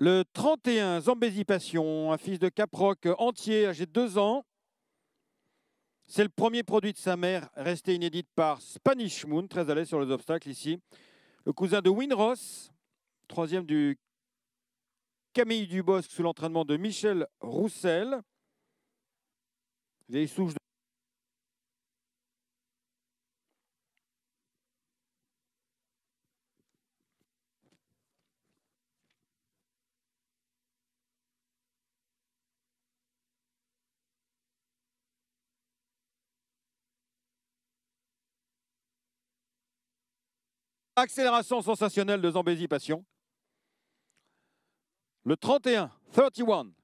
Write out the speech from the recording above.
Le 31, Zambézi Passion, un fils de Caproc euh, entier, âgé de 2 ans. C'est le premier produit de sa mère, resté inédite par Spanish Moon, très allé sur les obstacles ici. Le cousin de Winross, troisième du Camille Dubosc sous l'entraînement de Michel Roussel. Accélération sensationnelle de Zambézi Passion. Le 31, 31,